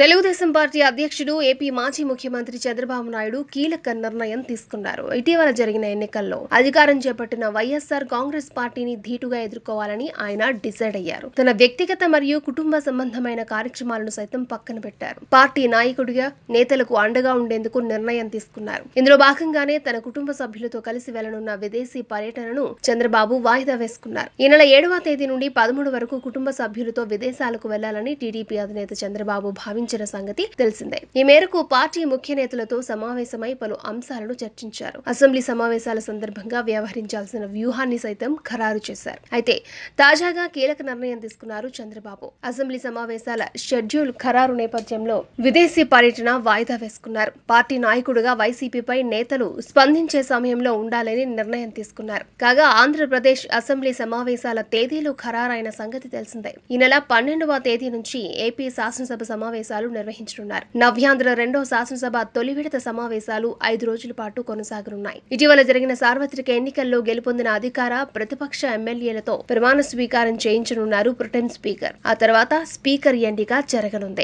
Telugu Desam party అధ్యక్షుడు AP మాజీ ముఖ్యమంత్రి చంద్రబాబు నాయుడు కీలక నిర్ణయం తీసుకున్నారు ఇటీవల జరిగిన ఎన్నికల్లో అధికారం చేపట్టిన వైఎస్ఆర్ కాంగ్రెస్ పార్టీని ధీటుగా ఎదుర్కోవాలని ఆయన డిసైడ్ అయ్యారు తన వ్యక్తిగత మరియు కుటుంబ సంబంధమైన కార్యక్రమాలను సైతం పక్కన పెట్టారు పార్టీ నాయకుడిగా నేతలకు అండగా ఉండేందుకు నిర్ణయం తీసుకున్నారు ఇందులో భాగంగానే తన కుటుంబ సభ్యులతో కలిసి వెళ్లనున్న విదేశీ పర్యటనను చంద్రబాబు వాయిదా వేసుకున్నారు ఈ నెల ఏడవ తేదీ నుండి పదమూడు వరకు కుటుంబ సభ్యులతో విదేశాలకు వెళ్లాలని టీడీపీ అధినేత చంద్రబాబు భావించారు నిర్వహించిన సంగతి తెలిసిందే ఈ మేరకు పార్టీ ముఖ్య నేతలతో సమావేశమై పలు అంశాలను చర్చించారు అసెంబ్లీ సమావేశాల సందర్భంగా వ్యవహరించాల్సిన వ్యూహాన్ని సైతం ఖరారు చేశారు అయితే తాజాగా కీలక నిర్ణయం తీసుకున్నారు చంద్రబాబు అసెంబ్లీ సమావేశాల షెడ్యూల్ ఖరారు నేపథ్యంలో విదేశీ పర్యటన వాయిదా వేసుకున్నారు పార్టీ నాయకుడుగా వైసీపీపై నేతలు స్పందించే సమయంలో ఉండాలని నిర్ణయం తీసుకున్నారు కాగా ఆంధ్రప్రదేశ్ అసెంబ్లీ సమావేశాల తేదీలు ఖరారైన సంగతి తెలిసిందే ఈ నెల పన్నెండవ తేదీ నుంచి ఏపీ శాసనసభ సమావేశాలు సమావేశాలు నిర్వహించనున్నారు నవ్యాంధ్ర రెండో శాసనసభ తొలి విడత సమావేశాలు ఐదు రోజుల పాటు కొనసాగనున్నాయి ఇటీవల జరిగిన సార్వత్రిక ఎన్నికల్లో గెలుపొందిన అధికార ప్రతిపక్ష ఎమ్మెల్యేలతో ప్రమాణ స్వీకారం చేయించనున్నారు ప్రొటెం స్పీకర్ ఆ తర్వాత స్పీకర్ ఎన్నిక జరగనుంది